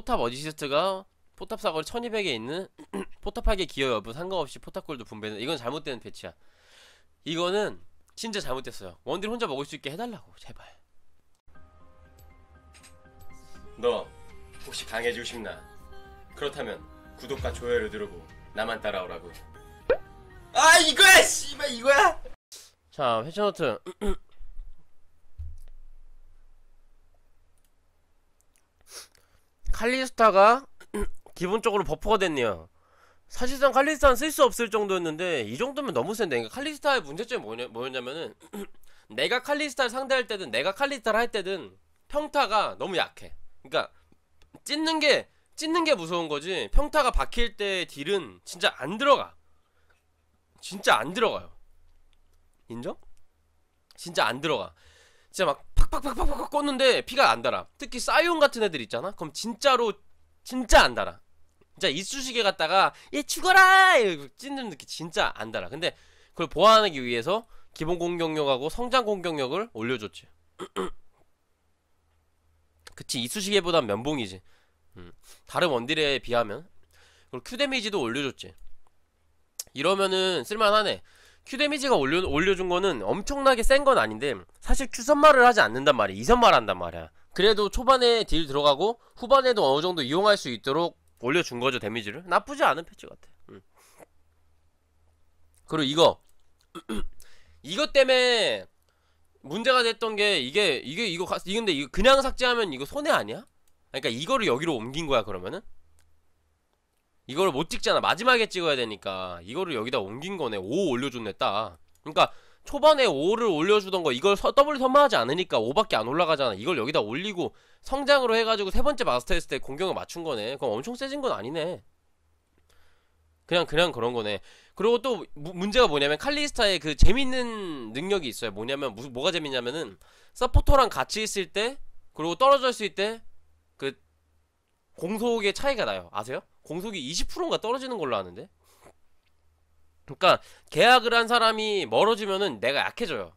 포탑 어지시스트가 포탑 사거리 1200에 있는 포탑하게 기여 여부 상관없이 포탑골도 분배는 이건 잘못된 배치야 이거는 진짜 잘못됐어요 원딜 혼자 먹을 수 있게 해달라고 제발 너 혹시 강해지고 싶나? 그렇다면 구독과 좋아요를 누르고 나만 따라오라고 아 이거야 씨발 이거야 자회전노트 칼리스타가 기본적으로 버프가 됐네요 사실상 칼리스타는 쓸 수 없을 정도였는데 이 정도면 너무 센데 그러니까 칼리스타의 문제점이 뭐냐, 뭐였냐면은 내가 칼리스타를 상대할 때든 내가 칼리스타를 할 때든 평타가 너무 약해 그러니까 찢는 게 찢는 게 무서운 거지 평타가 박힐 때 딜은 진짜 안 들어가 진짜 안 들어가요 인정? 진짜 안 들어가 진짜 막 팍팍팍팍팍 꽂는데 피가 안 달아 특히 싸이온 같은 애들 있잖아 그럼 진짜로 진짜 안 달아 진짜 이쑤시개 갖다가 얘 죽어라 이렇 찢는 느낌 진짜 안 달아 근데 그걸 보완하기 위해서 기본 공격력하고 성장 공격력을 올려줬지 그치 이쑤시개보단 면봉이지 음. 다른 원딜에 비하면 그리고 큐 데미지도 올려줬지 이러면은 쓸만하네 큐데미지가 올려, 올려준 거는 엄청나게 센 건 아닌데 사실 추선말을 하지 않는단 말이야 이선말 한단 말이야 그래도 초반에 딜 들어가고 후반에도 어느 정도 이용할 수 있도록 올려준 거죠 데미지를 나쁘지 않은 패치 같아 음. 그리고 이거 이것 때문에 문제가 됐던 게 이게 이게 이거 근데 이거 그냥 삭제하면 이거 손해 아니야? 그러니까 이거를 여기로 옮긴 거야 그러면은 이걸 못 찍잖아 마지막에 찍어야 되니까 이거를 여기다 옮긴 거네 5 올려줬네 딱 그러니까 초반에 5를 올려주던 거 이걸 서, 더블 선마하지 않으니까 5밖에 안 올라가잖아 이걸 여기다 올리고 성장으로 해가지고 세 번째 마스터 했을 때 공격을 맞춘 거네 그럼 엄청 세진 건 아니네 그냥 그냥 그런 거네 그리고 또 무, 문제가 뭐냐면 칼리스타의 그 재밌는 능력이 있어요 뭐냐면 무, 슨 뭐가 재밌냐면은 서포터랑 같이 있을 때 그리고 떨어져 있을 때 그 공속의 차이가 나요 아세요? 공속이 20%인가 떨어지는 걸로 아는데 그러니까 계약을 한 사람이 멀어지면은 내가 약해져요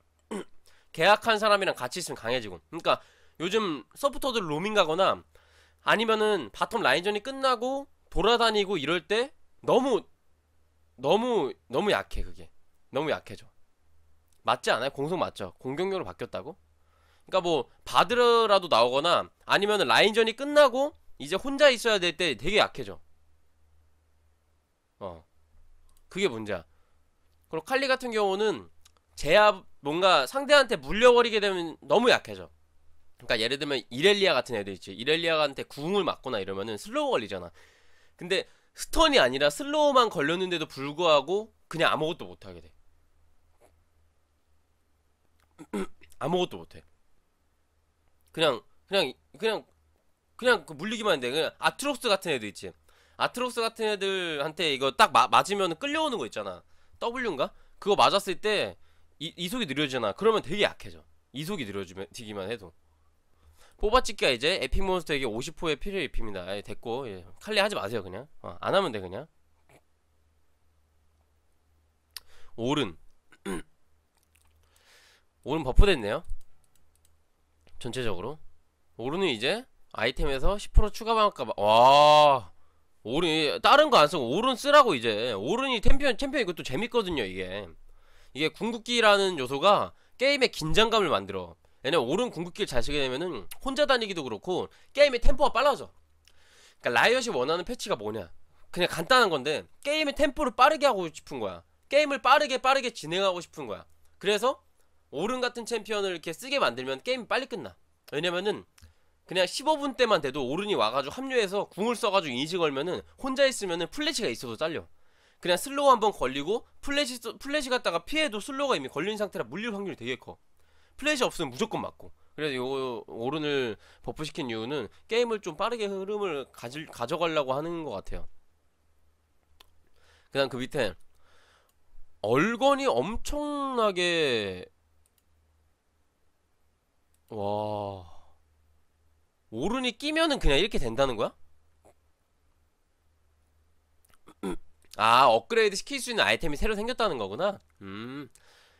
계약한 사람이랑 같이 있으면 강해지고 그러니까 요즘 소프트터드 로밍 가거나 아니면은 바텀 라인전이 끝나고 돌아다니고 이럴 때 너무 너무 너무 약해 그게 너무 약해져 맞지 않아요? 공속 맞죠? 공격력으로 바뀌었다고? 그러니까 뭐 바드라도 나오거나 아니면은 라인전이 끝나고 이제 혼자 있어야 될 때 되게 약해져 어 그게 문제야 그리고 칼리 같은 경우는 제압 뭔가 상대한테 물려버리게 되면 너무 약해져 그러니까 예를 들면 이렐리아 같은 애들 있지 이렐리아한테 궁을 맞거나 이러면은 슬로우 걸리잖아 근데 스턴이 아니라 슬로우만 걸렸는데도 불구하고 그냥 아무것도 못하게 돼 아무것도 못해 그냥 그냥 그냥 그냥 그 물리기만 돼. 그냥 아트록스 같은 애들 있지. 아트록스 같은 애들한테 이거 딱 마, 맞으면 끌려오는 거 있잖아. W인가? 그거 맞았을 때 이, 이속이 느려지잖아. 그러면 되게 약해져. 이속이 느려지기만 면 해도. 뽑아찍기가 이제 에픽몬스터에게 50호의 피를 입힙니다. 아 됐고 예. 칼리 하지 마세요 그냥. 어, 안 하면 돼 그냥. 오른 오른 버프 됐네요. 전체적으로 오른은 이제 아이템에서 10% 추가 반값 와 오른 다른 거 안 쓰고 오른 쓰라고 이제 오른이 챔피언 챔피언 이것도 재밌거든요 이게 이게 궁극기라는 요소가 게임의 긴장감을 만들어 왜냐면 오른 궁극기를 잘 쓰게 되면은 혼자 다니기도 그렇고 게임의 템포가 빨라져 그러니까 라이엇이 원하는 패치가 뭐냐 그냥 간단한 건데 게임의 템포를 빠르게 하고 싶은 거야 게임을 빠르게 빠르게 진행하고 싶은 거야 그래서 오른 같은 챔피언을 이렇게 쓰게 만들면 게임이 빨리 끝나 왜냐면은 그냥 15분 때만 돼도 오른이 와가지고 합류해서 궁을 써가지고 인식 걸면은 혼자 있으면은 플래시가 있어도 잘려 그냥 슬로우 한번 걸리고 플래시 플래시 갔다가 피해도 슬로우가 이미 걸린 상태라 물릴 확률이 되게 커 플래시 없으면 무조건 맞고 그래서 요 오른을 버프시킨 이유는 게임을 좀 빠르게 흐름을 가질, 가져가려고 하는 것 같아요 그 다음 그 밑에 얼건이 엄청나게 와 오른이 끼면은 그냥 이렇게 된다는 거야? 아 업그레이드 시킬 수 있는 아이템이 새로 생겼다는 거구나 음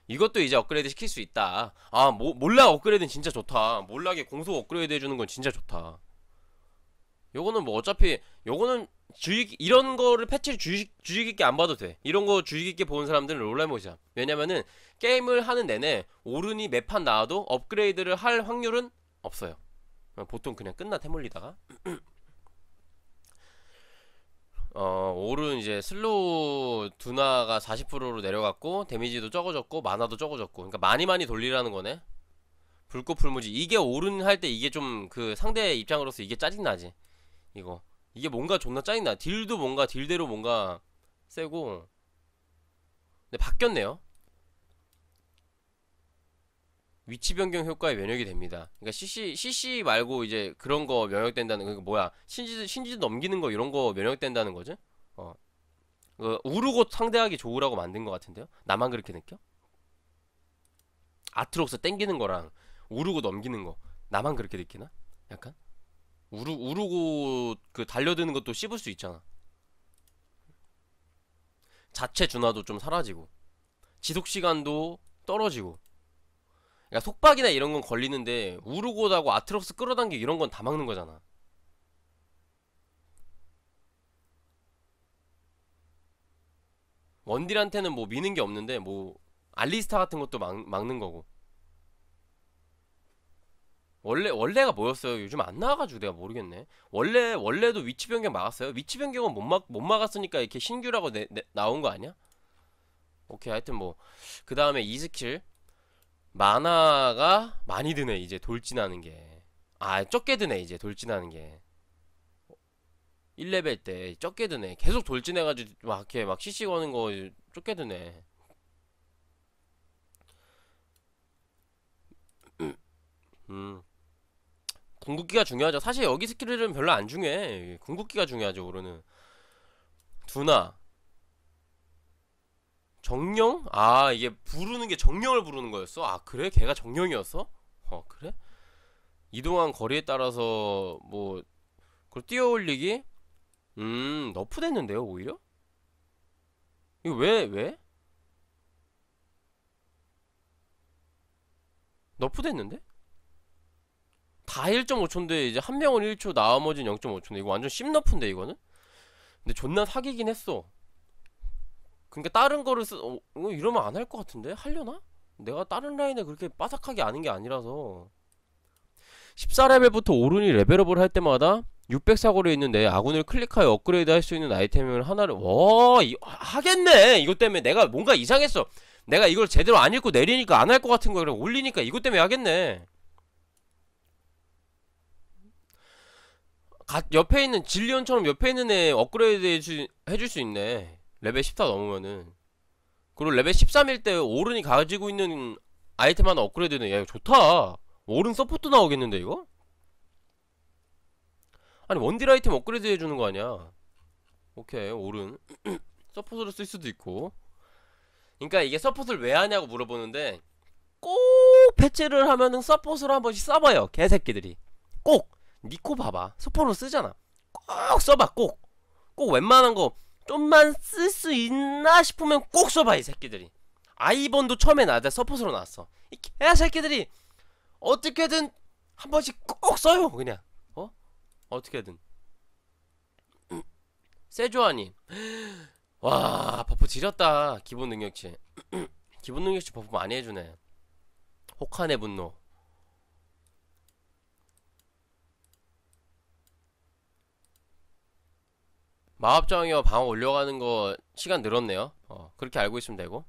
이것도 이제 업그레이드 시킬 수 있다 아 모, 몰라 업그레이드는 진짜 좋다 몰락에 공속 업그레이드 해주는 건 진짜 좋다 요거는 뭐 어차피 요거는 주의 이런 거를 패치를 주의, 주의 깊게 안 봐도 돼 이런 거 주의 깊게 보는 사람들은 롤라모시야 왜냐면은 게임을 하는 내내 오른이 매판 나와도 업그레이드를 할 확률은 없어요 보통 그냥 끝나 태물리다가 어, 올은 이제 슬로우 두나가 40%로 내려갔고 데미지도 적어졌고 마나도 적어졌고 그러니까 많이 많이 돌리라는 거네 불꽃 풀무지 이게 오른 할 때 이게 좀 그 상대 입장으로서 이게 짜증나지 이거 이게 뭔가 존나 짜증나 딜도 뭔가 딜대로 뭔가 세고 근데 바뀌었네요 위치 변경 효과에 면역이 됩니다. 그러니까 CC CC 말고 이제 그런 거 면역된다는 그러니까 뭐야 신지 신지 넘기는 거 이런 거 면역된다는 거죠. 어. 그 우르고 상대하기 좋으라고 만든 것 같은데요. 나만 그렇게 느껴? 아트록스 땡기는 거랑 우르고 넘기는 거 나만 그렇게 느끼나? 약간 우르 우르고 그 달려드는 것도 씹을 수 있잖아. 자체 준화도 좀 사라지고 지속 시간도 떨어지고 그 속박이나 이런 건 걸리는데 우르고다고 아트록스 끌어당기 이런 건 다 막는 거잖아 원딜한테는 뭐 미는 게 없는데 뭐 알리스타 같은 것도 막, 막는 거고 원래 원래가 뭐였어요? 요즘 안 나와가지고 내가 모르겠네. 원래 원래도 위치 변경 막았어요. 위치 변경은 못 막못 못 막았으니까 이렇게 신규라고 내, 내, 나온 거 아니야? 오케이 하여튼 뭐 그 다음에 이 스킬 만화가 많이 드네 이제 돌진하는 게아 적게 드네 이제 돌진하는 게 1레벨 때 적게 드네 계속 돌진해가지고 막 이렇게 막 CC 거는 거 적게 드네 음 궁극기가 중요하죠 사실 여기 스킬은 별로 안 중요해 궁극기가 중요하죠 오로는 두나 정령? 아 이게 부르는 게 정령을 부르는 거였어? 아 그래? 걔가 정령이었어? 어 그래? 이동한 거리에 따라서 뭐 그걸 뛰어올리기음 너프 됐는데요 오히려? 이거 왜 왜? 너프 됐는데? 다 1.5초인데 이제 한 명은 1초 나머지는 0.5초인데 이거 완전 씹너프인데 이거는? 근데 존나 사기긴 했어 그러니까 다른 거를 쓰 어, 어 이러면안 할 것 같은데 할려나? 내가 다른 라인에 그렇게 빠삭하게 아는 게 아니라서 14레벨부터 오르니 레벨업을 할 때마다 600사고로 있는데 아군을 클릭하여 업그레이드 할 수 있는 아이템을 하나를 와 이, 하겠네 이것 때문에 내가 뭔가 이상했어 내가 이걸 제대로 안 읽고 내리니까 안 할 것 같은 거를 올리니까 이것 때문에 하겠네 가, 옆에 있는 진리언처럼 옆에 있는 애 업그레이드 해주, 해줄 수 있네 레벨 14 넘으면은 그리고 레벨 13일 때 오른이 가지고 있는 아이템 하나 업그레이드는 되야 이거 좋다 오른 서포트 나오겠는데 이거? 아니 원딜 아이템 업그레이드 해주는 거 아니야 오케이 오른 서포트로 쓸 수도 있고 그니까 러 이게 서포트를 왜 하냐고 물어보는데 꼭 패치를 하면은 서포트를 한 번씩 써봐요 개새끼들이 꼭 니코 봐봐 스포로 쓰잖아 꼭 써봐 꼭 꼭 웬만한 거 좀만 쓸 수 있나 싶으면 꼭 써봐 이 새끼들이 아이번도 처음에 나왔다 서폿으로 나왔어 이 개새끼들이 어떻게든 한 번씩 꼭 써요 그냥 어? 어떻게든 세조아님 와 버프 지렸다 기본 능력치 기본 능력치 버프 많이 해주네 혹한의 분노 마법정이어 방어 올려가는 거 시간 늘었네요 어, 그렇게 알고 있으면 되고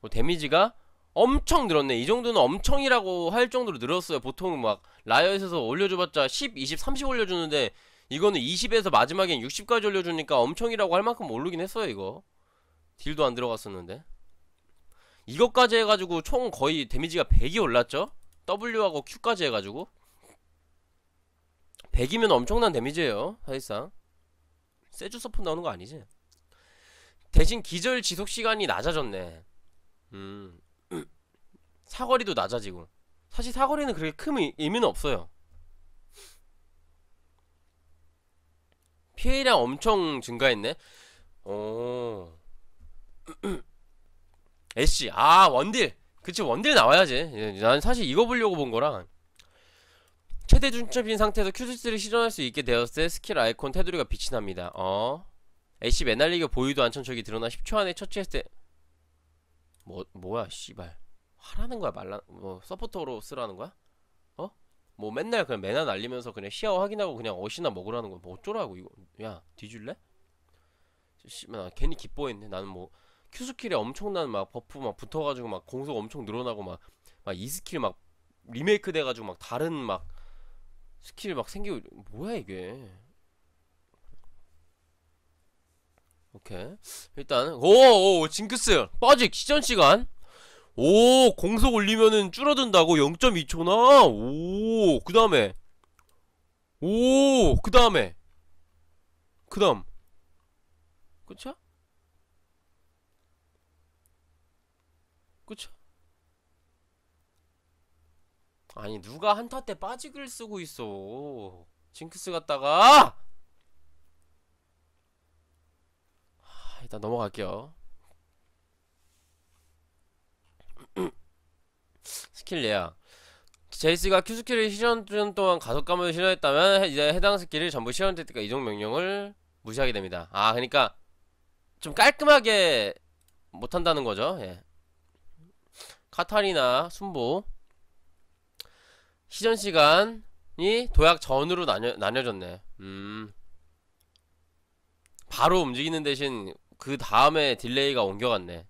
뭐 데미지가 엄청 늘었네 이 정도는 엄청이라고 할 정도로 늘었어요 보통 막 라이엇에서 올려줘봤자 10, 20, 30 올려주는데 이거는 20에서 마지막엔 60까지 올려주니까 엄청이라고 할 만큼 오르긴 했어요 이거 딜도 안 들어갔었는데 이것까지 해가지고 총 거의 데미지가 100이 올랐죠? W하고 Q까지 해가지고 100이면 엄청난 데미지예요 사실상 세주 서폰 나오는 거 아니지? 대신 기절 지속 시간이 낮아졌네. 음. 사거리도 낮아지고. 사실 사거리는 그렇게 큰 의미는 없어요. 피해량 엄청 증가했네. 어. 애쉬. 아, 원딜. 그치, 원딜 나와야지. 난 사실 이거 보려고 본거랑 최대 중첩인 상태에서 Q2를 실현할 수 있게 되었을 때 스킬 아이콘 테두리가 빛이 납니다. 어? 애쉬 매날리기 보이도 안천척이 드러나 10초 안에 처치했을 때 뭐, 뭐야 씨발 하라는 거야 말라 뭐 서포터로 쓰라는 거야? 어? 뭐 맨날 그냥 매나 날리면서 그냥 시야 확인하고 그냥 어시나 먹으라는 거야 뭐 어쩌라고 이거 야 뒤질래? 씨발 나 괜히 기뻐했네 나는 뭐 큐스킬에 엄청난 막 버프 막 붙어가지고 막 공속 엄청 늘어나고 막 막 이스킬 막 리메이크 돼가지고 막 다른 막 스킬 막 생기고 뭐야 이게 오케이 일단 오 오 징크스 빠직 시전시간 오 공속 올리면은 줄어든다고 0.2초나 오그 다음에 오그 다음에 그 다음 끝이야? 끝이야? 아니 누가 한타 때 빠지기를 쓰고 있어 징크스 갔다가 일단 넘어갈게요 스킬 예약 제이스가 큐 스킬을 실현 동안 가속감을 실현했다면 이제 해당 스킬을 전부 실현될 때까지 이동 명령을 무시하게 됩니다 아 그니까 좀 깔끔하게 못한다는 거죠 예. 카타리나 순보 시전 시간이 도약 전으로 나뉘, 나뉘어졌네 음 바로 움직이는 대신 그 다음에 딜레이가 옮겨갔네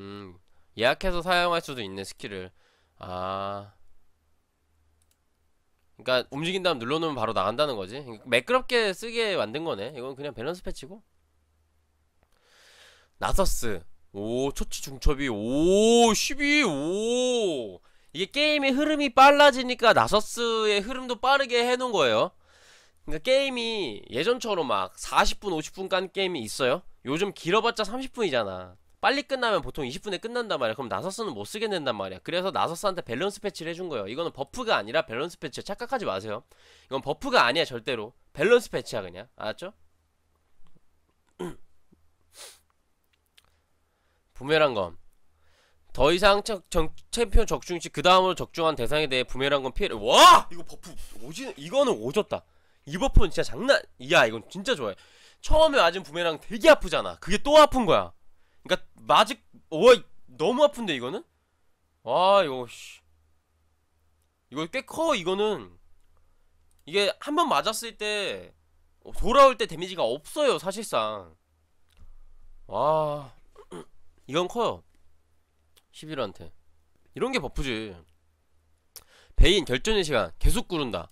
음 예약해서 사용할 수도 있네 스킬을 아 그니까 움직인 다음 눌러놓으면 바로 나간다는 거지 그러니까 매끄럽게 쓰게 만든 거네 이건 그냥 밸런스 패치고 나서스 오 초치 중첩이 오 12오 이게 게임의 흐름이 빨라지니까 나서스의 흐름도 빠르게 해놓은 거예요 그러니까 게임이 예전처럼 막 40분 50분 간 게임이 있어요 요즘 길어봤자 30분이잖아 빨리 끝나면 보통 20분에 끝난단 말이야 그럼 나서스는 못 쓰게 된단 말이야 그래서 나서스한테 밸런스 패치를 해준 거예요 이거는 버프가 아니라 밸런스 패치 착각하지 마세요 이건 버프가 아니야 절대로 밸런스 패치야 그냥 알았죠? 부메랑검 더 이상 청, 정, 챔피언 적중 시그 다음으로 적중한 대상에 대해 부메랑건 피해를 와 이거 버프 오지 이거는 오졌다 이 버프는 진짜 장난 이야 이건 진짜 좋아해 처음에 맞은 부메랑 되게 아프잖아 그게 또 아픈 거야 그러니까 맞을 와 너무 아픈데 이거는 와 아, 이거 씨 이거 꽤 커 이거는 이게 한 번 맞았을 때 어, 돌아올 때 데미지가 없어요 사실상 와 이건 커요 11호한테 이런게 버프지 베인 결전의 시간 계속 구른다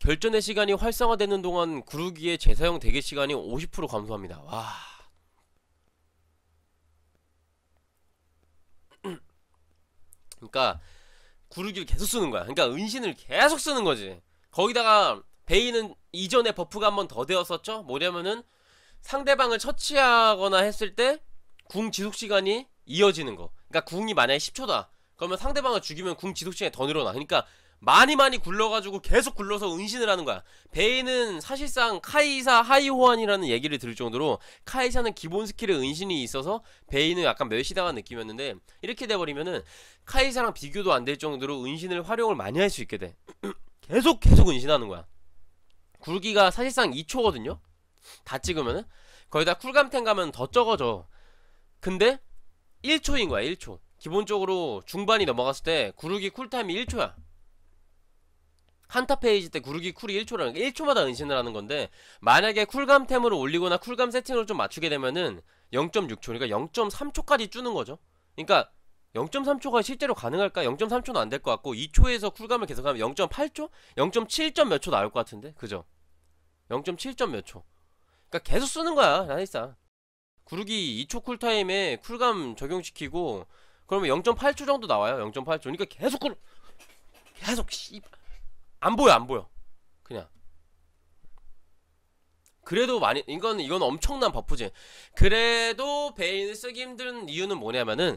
결전의 시간이 활성화되는 동안 구르기의 재사용 대기 시간이 50% 감소합니다 와 그니까 러 구르기를 계속 쓰는 거야 그니까 러 은신을 계속 쓰는 거지 거기다가 베인은 이전에 버프가 한 번 더 되었었죠 뭐냐면은 상대방을 처치하거나 했을 때 궁 지속시간이 이어지는 거 그러니까 궁이 만약에 10초다 그러면 상대방을 죽이면 궁 지속 시간이 더 늘어나 그러니까 많이 많이 굴러가지고 계속 굴러서 은신을 하는 거야 베인은 사실상 카이사 하이호환이라는 얘기를 들을 정도로 카이사는 기본 스킬에 은신이 있어서 베인은 약간 멸시당한 느낌이었는데 이렇게 돼버리면은 카이사랑 비교도 안 될 정도로 은신을 활용을 많이 할 수 있게 돼 계속 계속 은신하는 거야 굴기가 사실상 2초거든요 다 찍으면은 거의 다 쿨감탱 가면 더 적어져 근데 1초인 거야 1초 기본적으로 중반이 넘어갔을 때 구르기 쿨타임이 1초야 한타 페이지 때 구르기 쿨이 1초라는 게 1초마다 은신을 하는 건데 만약에 쿨감템으로 올리거나 쿨감 세팅으로 좀 맞추게 되면은 0.6초 그러니까 0.3초까지 주는 거죠 그러니까 0.3초가 실제로 가능할까? 0.3초는 안 될 것 같고 2초에서 쿨감을 계속하면 0.8초? 0.7점 몇 초 나올 것 같은데? 그죠? 0.7점 몇초 그러니까 계속 쓰는 거야 나이스 구르기 2초 쿨타임에 쿨감 적용시키고 그러면 0.8초 정도 나와요 0.8초 그러니까 계속 쿨 계속 씨안 보여 안 보여 그냥 그래도 많이 이건 이건 엄청난 버프지 그래도 베인을 쓰기 힘든 이유는 뭐냐면은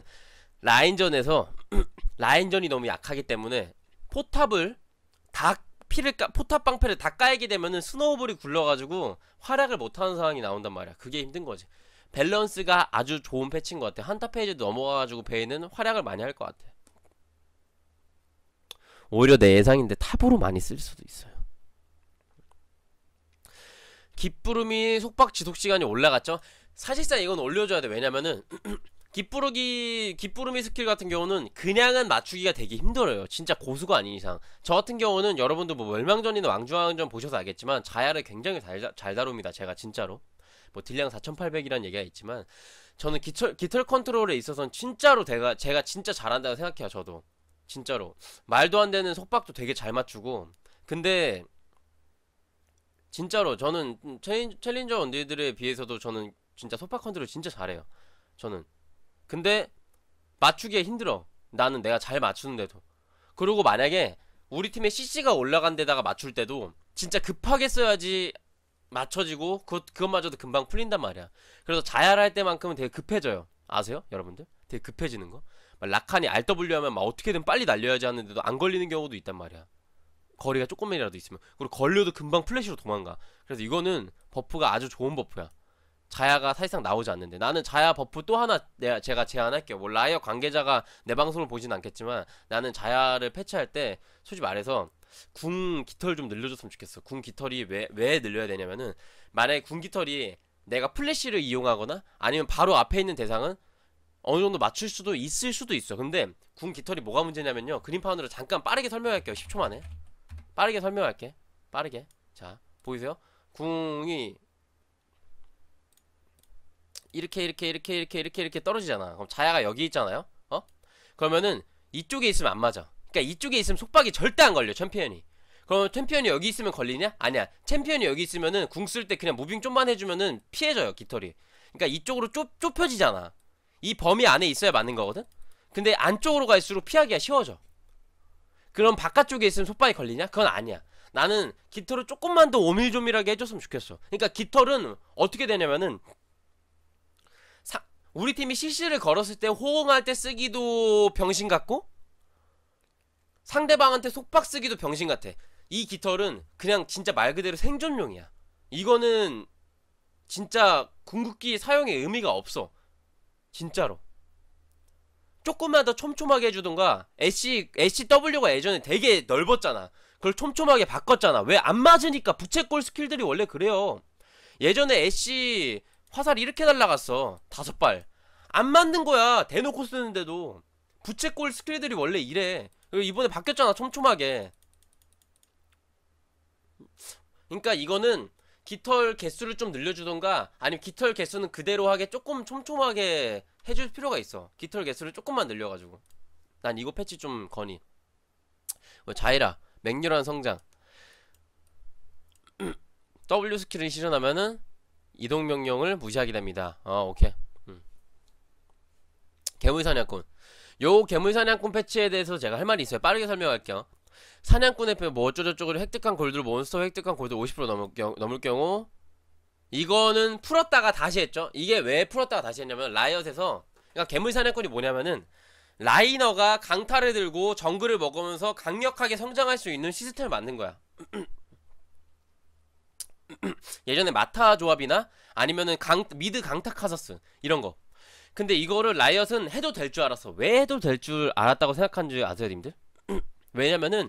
라인전에서 라인전이 너무 약하기 때문에 포탑을 다 피를 까, 포탑 방패를 다 까이게 되면은 스노우볼이 굴러가지고 활약을 못하는 상황이 나온단 말이야. 그게 힘든 거지. 밸런스가 아주 좋은 패치인 것 같아. 한타 페이지 넘어가가지고 베이는 활약을 많이 할 것 같아. 오히려 내 예상인데 탑으로 많이 쓸 수도 있어요. 기쁘름이 속박 지속 시간이 올라갔죠. 사실상 이건 올려줘야 돼. 왜냐면은 기쁘르기 기쁘름이 스킬 같은 경우는 그냥은 맞추기가 되게 힘들어요. 진짜 고수가 아닌 이상. 저 같은 경우는 여러분도 뭐 멸망전이나 왕중왕전 보셔서 알겠지만 자야를 굉장히 잘, 잘 다룹니다. 제가 진짜로. 뭐 딜량 4,800이라는 얘기가 있지만 저는 기철 깃털 컨트롤에 있어서는 진짜로 제가 제가 진짜 잘한다고 생각해요. 저도 진짜로 말도 안 되는 속박도 되게 잘 맞추고 근데 진짜로 저는 챌린, 챌린저 언니들에 비해서도 저는 진짜 속박 컨트롤 진짜 잘해요. 저는 근데 맞추기에 힘들어. 나는 내가 잘 맞추는데도 그리고 만약에 우리 팀의 CC가 올라간 데다가 맞출 때도 진짜 급하게 써야지 맞춰지고 그것, 그것마저도 금방 풀린단 말이야. 그래서 자야할 때만큼은 되게 급해져요. 아세요? 여러분들? 되게 급해지는 거. 라칸이 RW 하면 막 어떻게든 빨리 날려야지 하는데도 안 걸리는 경우도 있단 말이야. 거리가 조금이라도 있으면. 그리고 걸려도 금방 플래시로 도망가. 그래서 이거는 버프가 아주 좋은 버프야. 자야가 사실상 나오지 않는데 나는 자야 버프 또 하나 내가 제가 제안할게요. 뭐 라이어 관계자가 내 방송을 보진 않겠지만 나는 자야를 패치할 때 솔직히 말해서 궁 깃털 좀 늘려줬으면 좋겠어. 궁 깃털이 왜, 왜 늘려야 되냐면은, 만약에 궁 깃털이 내가 플래시를 이용하거나 아니면 바로 앞에 있는 대상은 어느 정도 맞출 수도 있을 수도 있어. 근데 궁 깃털이 뭐가 문제냐면요. 그린파운드로 잠깐 빠르게 설명할게요. 10초 만에. 빠르게 설명할게. 빠르게. 자, 보이세요? 궁이 이렇게 이렇게 이렇게 이렇게 이렇게 이렇게 떨어지잖아. 그럼 자야가 여기 있잖아요. 어? 그러면은 이쪽에 있으면 안 맞아. 그러니까 이쪽에 있으면 속박이 절대 안 걸려 챔피언이 그럼 챔피언이 여기 있으면 걸리냐? 아니야 챔피언이 여기 있으면은 궁 쓸 때 그냥 무빙 좀만 해주면은 피해져요 깃털이 그러니까 이쪽으로 좁, 좁혀지잖아 이 범위 안에 있어야 맞는 거거든? 근데 안쪽으로 갈수록 피하기가 쉬워져 그럼 바깥쪽에 있으면 속박이 걸리냐? 그건 아니야 나는 깃털을 조금만 더 오밀조밀하게 해줬으면 좋겠어 그러니까 깃털은 어떻게 되냐면은 우리 팀이 c c 를 걸었을 때 호응할 때 쓰기도 병신 같고 상대방한테 속박 쓰기도 병신 같아. 이 깃털은 그냥 진짜 말 그대로 생존용이야. 이거는 진짜 궁극기 사용의 의미가 없어. 진짜로. 조금만 더 촘촘하게 해주던가 s c 애쉬 W가 예전에 되게 넓었잖아. 그걸 촘촘하게 바꿨잖아. 왜 안 맞으니까 부채꼴 스킬들이 원래 그래요. 예전에 애쉬 화살 이렇게 날라갔어. 다섯 발. 안 맞는 거야. 대놓고 쓰는데도. 부채꼴 스킬들이 원래 이래. 이번에 바뀌었잖아 촘촘하게 그러니까 이거는 깃털 개수를 좀 늘려주던가 아니면 깃털 개수는 그대로 하게 조금 촘촘하게 해줄 필요가 있어 깃털 개수를 조금만 늘려가지고 난 이거 패치 좀 건의 뭐, 자이라 맹렬한 성장 W 스킬을 실현하면은 이동 명령을 무시하게 됩니다 어 오케이 음. 개물 사냥꾼 요 괴물 사냥꾼 패치에 대해서 제가 할 말이 있어요. 빠르게 설명할게요. 사냥꾼의 패뭐 어쩌저쩌고 획득한 골드 몬스터 획득한 골드 50% 넘을, 경, 넘을 경우 이거는 풀었다가 다시 했죠. 이게 왜 풀었다가 다시 했냐면 라이엇에서 그러니까 괴물 사냥꾼이 뭐냐면은 라이너가 강타를 들고 정글을 먹으면서 강력하게 성장할 수 있는 시스템을 만든 거야. 예전에 마타 조합이나 아니면은 강, 미드 강타 카서스 이런 거 근데 이거를 라이엇은 해도 될 줄 알았어. 왜 해도 될 줄 알았다고 생각한 줄 아세요, 님들? 왜냐면은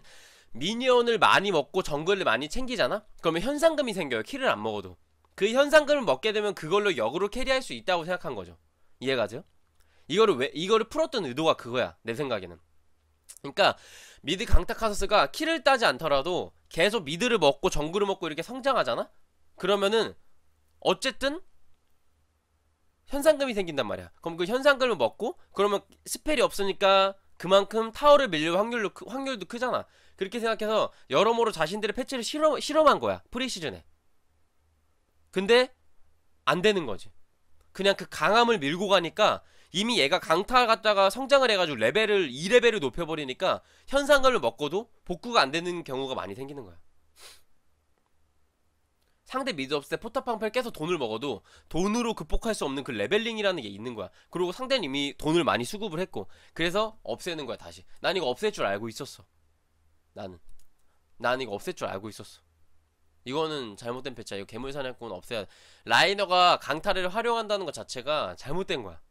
미니언을 많이 먹고 정글을 많이 챙기잖아? 그러면 현상금이 생겨요. 킬을 안 먹어도. 그 현상금을 먹게 되면 그걸로 역으로 캐리할 수 있다고 생각한 거죠. 이해가 돼요? 이거를 왜 이거를 풀었던 의도가 그거야. 내 생각에는. 그러니까 미드 강타 카서스가 킬을 따지 않더라도 계속 미드를 먹고 정글을 먹고 이렇게 성장하잖아? 그러면은 어쨌든 현상금이 생긴단 말이야. 그럼 그 현상금을 먹고 그러면 스펠이 없으니까 그만큼 타워를 밀릴 확률도, 확률도 크잖아. 그렇게 생각해서 여러모로 자신들의 패치를 실험, 실험한 거야. 프리시즌에. 근데 안 되는 거지. 그냥 그 강함을 밀고 가니까 이미 얘가 강타 갔다가 성장을 해가지고 레벨을 2레벨을 높여버리니까 현상금을 먹고도 복구가 안 되는 경우가 많이 생기는 거야. 상대 미드업스에 포탑방패를 깨서 돈을 먹어도 돈으로 극복할 수 없는 그 레벨링이라는 게 있는 거야. 그리고 상대는 이미 돈을 많이 수급을 했고 그래서 없애는 거야 다시. 난 이거 없앨 줄 알고 있었어. 나는. 난 이거 없앨 줄 알고 있었어. 이거는 잘못된 배치야 이거 괴물 사냥꾼 없애야 라이너가 강타를 활용한다는 것 자체가 잘못된 거야.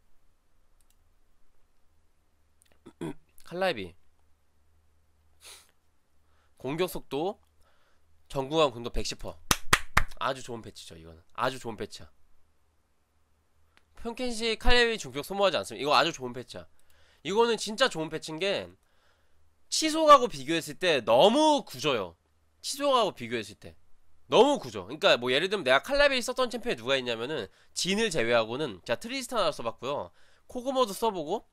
칼라이비 공격 속도 전구간 군도110% 아주 좋은 패치죠 이거는 아주 좋은 패치야 평켄시 칼레비 중격 소모하지 않습니다 이거 아주 좋은 패치야 이거는 진짜 좋은 패치인 게 치소하고 비교했을 때 너무 굳어요 치소하고 비교했을 때 너무 굳어 그러니까 뭐 예를 들면 내가 칼라벨이 썼던 챔피언이 누가 있냐면은 진을 제외하고는 자 트리스타나 써봤고요. 코그모도 써보고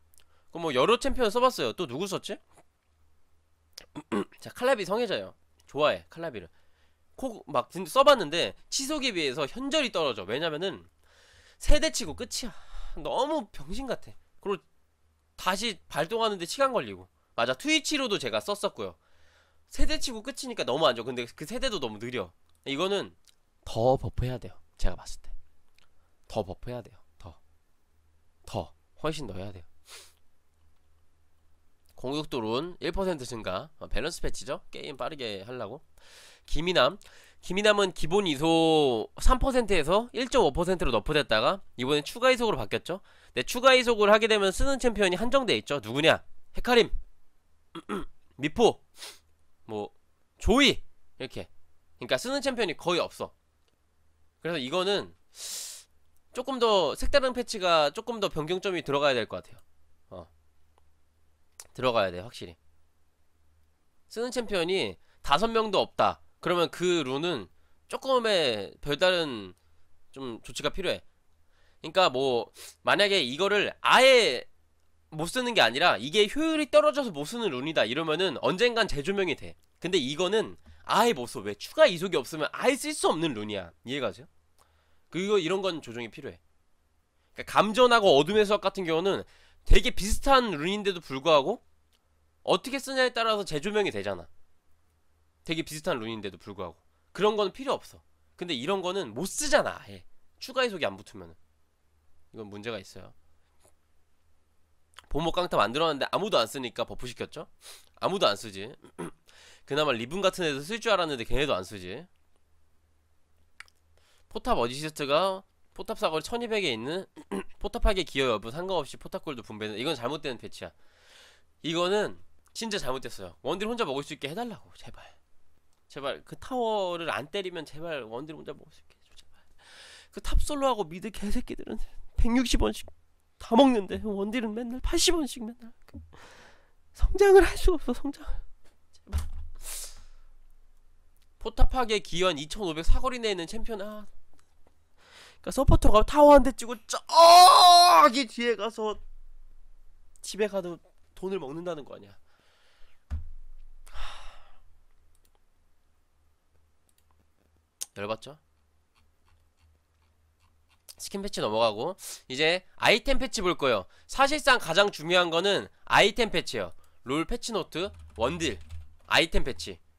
그뭐 여러 챔피언 써봤어요. 또 누구 썼지? 자 칼라비 성애자예요. 좋아해 칼라비를. 콕막 써봤는데 치석에 비해서 현절이 떨어져 왜냐면은 세대 치고 끝이야 너무 병신 같아 그리고 다시 발동하는데 시간 걸리고 맞아 트위치로도 제가 썼었고요 세대 치고 끝이니까 너무 안 좋아 근데 그 세대도 너무 느려 이거는 더 버프해야 돼요 제가 봤을 때 더 버프해야 돼요 더더 더. 훨씬 더 해야 돼요 공격도론 1% 증가 아, 밸런스 패치죠? 게임 빠르게 하려고 김이남 김이남은 기본 이소 3%에서 1.5%로 너프됐다가 이번엔 추가 이속으로 바뀌었죠 네, 추가 이속을 하게 되면 쓰는 챔피언이 한정돼 있죠 누구냐 헤카림 미포 뭐 조이 이렇게 그러니까 쓰는 챔피언이 거의 없어 그래서 이거는 조금 더 색다른 패치가 조금 더 변경점이 들어가야 될 것 같아요 어 들어가야 돼 확실히 쓰는 챔피언이 다섯 명도 없다 그러면 그 룬은 조금의 별다른 좀 조치가 필요해. 그러니까 뭐 만약에 이거를 아예 못 쓰는 게 아니라 이게 효율이 떨어져서 못 쓰는 룬이다 이러면은 언젠간 재조명이 돼. 근데 이거는 아예 못 써. 왜? 추가 이속이 없으면 아예 쓸 수 없는 룬이야. 이해가 가죠? 그거 이런 건 조정이 필요해. 그러니까 감전하고 어둠의 수학 같은 경우는 되게 비슷한 룬인데도 불구하고 어떻게 쓰냐에 따라서 재조명이 되잖아. 되게 비슷한 룬인데도 불구하고 그런 거는 필요 없어 근데 이런 거는 못 쓰잖아 아예 추가 해석이 안붙으면 이건 문제가 있어요 보모 깡타 만들어놨는데 아무도 안 쓰니까 버프 시켰죠 아무도 안 쓰지 그나마 리븐 같은 애도 쓸 줄 알았는데 걔네도 안 쓰지 포탑 어지시스트가 포탑 사거리 1200에 있는 포탑하게 기여 여부 상관없이 포탑골도 분배는 이건 잘못된 배치야 이거는 진짜 잘못됐어요 원딜 혼자 먹을 수 있게 해달라고 제발 제발 그 타워를 안 때리면 제발 원딜 혼자 먹을 수 있게 해줘 제발 그 탑솔로하고 미드 개새끼들은 160원씩 다 먹는데 원딜은 맨날 80원씩 맨날 그 성장을 할 수가 없어 성장을 제발 포탑하게 기원 2500 사거리 내에 있는 챔피언 아 그러니까 서포터가 타워 한대 찍고 저기 뒤에 가서 집에 가도 돈을 먹는다는 거 아니야 열받죠 스킨 패치 넘어가고 이제 아이템 패치 볼 거예요 사실상 가장 중요한 거는 아이템 패치예요 롤 패치 노트 원딜 아이템 패치